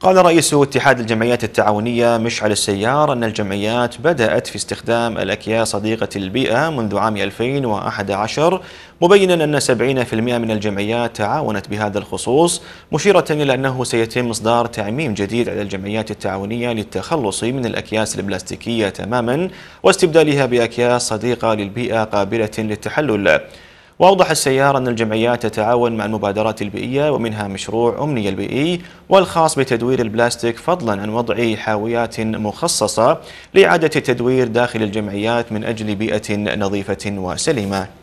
قال رئيس اتحاد الجمعيات التعاونية مشعل السيار أن الجمعيات بدأت في استخدام الأكياس صديقة البيئة منذ عام 2011 مبينا أن 70% من الجمعيات تعاونت بهذا الخصوص مشيرة إلى أنه سيتم إصدار تعميم جديد على الجمعيات التعاونية للتخلص من الأكياس البلاستيكية تماما واستبدالها بأكياس صديقة للبيئة قابلة للتحلل وأوضح السيار أن الجمعيات تتعاون مع المبادرات البيئية ومنها مشروع أمنية البيئي والخاص بتدوير البلاستيك فضلا عن وضع حاويات مخصصة لإعادة التدوير داخل الجمعيات من أجل بيئة نظيفة وسليمة